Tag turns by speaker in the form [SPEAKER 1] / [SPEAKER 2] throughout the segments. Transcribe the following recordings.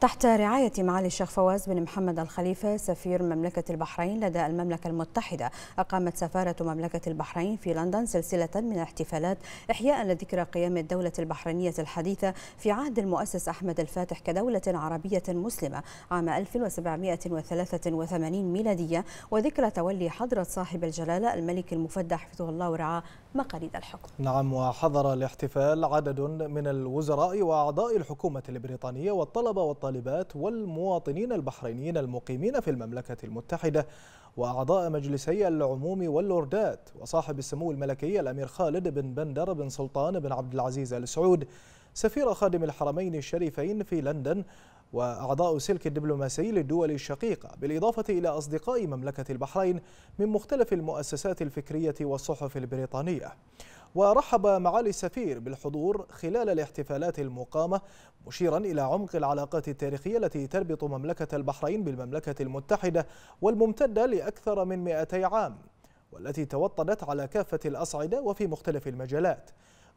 [SPEAKER 1] تحت رعاية معالي الشيخ فواز بن محمد الخليفة سفير مملكة البحرين لدى المملكة المتحدة أقامت سفارة مملكة البحرين في لندن سلسلة من الاحتفالات إحياء لذكرى قيام الدولة البحرينية الحديثة في عهد المؤسس أحمد الفاتح كدولة عربية مسلمة عام 1783 ميلادية وذكرى تولي حضرة صاحب الجلالة الملك المفدى حفظه الله ورعاه مقاليد الحكم
[SPEAKER 2] نعم وحضر الاحتفال عدد من الوزراء وأعضاء الحكومة البريطانية والطلبة والطلبة الطالبات والمواطنين البحرينيين المقيمين في المملكة المتحدة وأعضاء مجلسي العموم واللوردات وصاحب السمو الملكي الأمير خالد بن بندر بن سلطان بن عبد العزيز آل سعود سفير خادم الحرمين الشريفين في لندن وأعضاء سلك الدبلوماسي للدول الشقيقة بالإضافة إلى أصدقاء مملكة البحرين من مختلف المؤسسات الفكرية والصحف البريطانية ورحب معالي السفير بالحضور خلال الاحتفالات المقامة مشيرا إلى عمق العلاقات التاريخية التي تربط مملكة البحرين بالمملكة المتحدة والممتدة لأكثر من 200 عام والتي توطدت على كافة الأصعدة وفي مختلف المجالات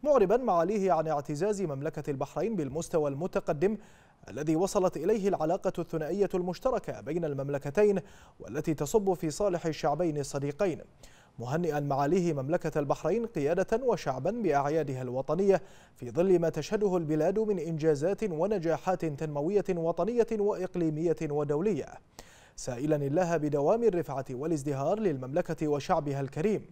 [SPEAKER 2] معربا معاليه عن اعتزاز مملكة البحرين بالمستوى المتقدم الذي وصلت إليه العلاقة الثنائية المشتركة بين المملكتين والتي تصب في صالح الشعبين الصديقين مهنئا معاليه مملكة البحرين قيادة وشعبا بأعيادها الوطنية في ظل ما تشهده البلاد من إنجازات ونجاحات تنموية وطنية وإقليمية ودولية سائلا الله بدوام الرفعة والازدهار للمملكة وشعبها الكريم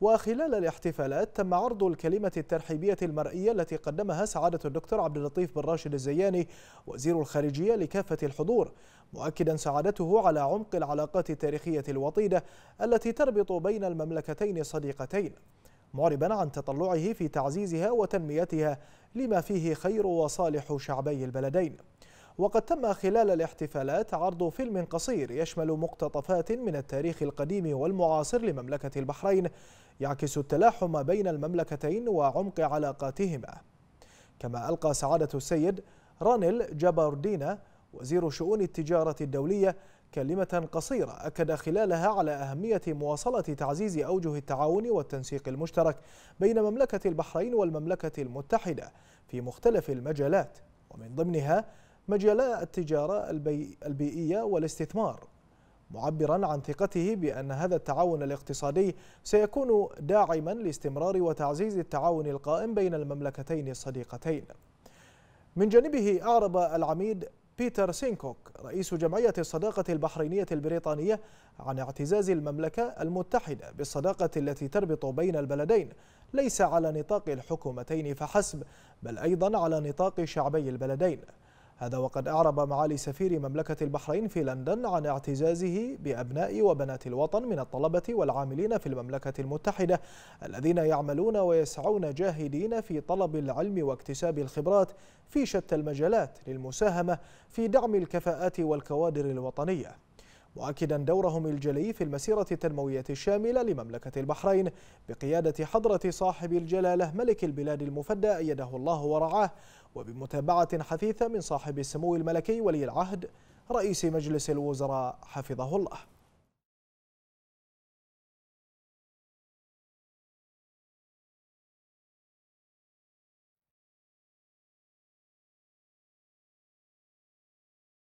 [SPEAKER 2] وخلال الاحتفالات تم عرض الكلمة الترحيبية المرئية التي قدمها سعادة الدكتور عبد اللطيف بن راشد الزياني وزير الخارجية لكافة الحضور مؤكدا سعادته على عمق العلاقات التاريخية الوطيدة التي تربط بين المملكتين الصديقتين معربا عن تطلعه في تعزيزها وتنميتها لما فيه خير وصالح شعبي البلدين وقد تم خلال الاحتفالات عرض فيلم قصير يشمل مقتطفات من التاريخ القديم والمعاصر لمملكة البحرين يعكس التلاحم بين المملكتين وعمق علاقاتهما كما ألقى سعادة السيد رانيل جاباردينا وزير شؤون التجارة الدولية كلمة قصيرة أكد خلالها على أهمية مواصلة تعزيز أوجه التعاون والتنسيق المشترك بين مملكة البحرين والمملكة المتحدة في مختلف المجالات ومن ضمنها مجالا التجارة البيئية والاستثمار معبرا عن ثقته بأن هذا التعاون الاقتصادي سيكون داعما لاستمرار وتعزيز التعاون القائم بين المملكتين الصديقتين من جانبه أعرب العميد بيتر سينكوك رئيس جمعية الصداقة البحرينية البريطانية عن اعتزاز المملكة المتحدة بالصداقة التي تربط بين البلدين ليس على نطاق الحكومتين فحسب بل أيضا على نطاق شعبي البلدين هذا وقد أعرب معالي سفير مملكة البحرين في لندن عن اعتزازه بأبناء وبنات الوطن من الطلبة والعاملين في المملكة المتحدة الذين يعملون ويسعون جاهدين في طلب العلم واكتساب الخبرات في شتى المجالات للمساهمة في دعم الكفاءات والكوادر الوطنية مؤكدا دورهم الجلي في المسيرة التنموية الشاملة لمملكة البحرين بقيادة حضرة صاحب الجلالة ملك البلاد المفدى أيده الله ورعاه وبمتابعة حثيثة من صاحب السمو الملكي ولي العهد رئيس مجلس الوزراء حفظه الله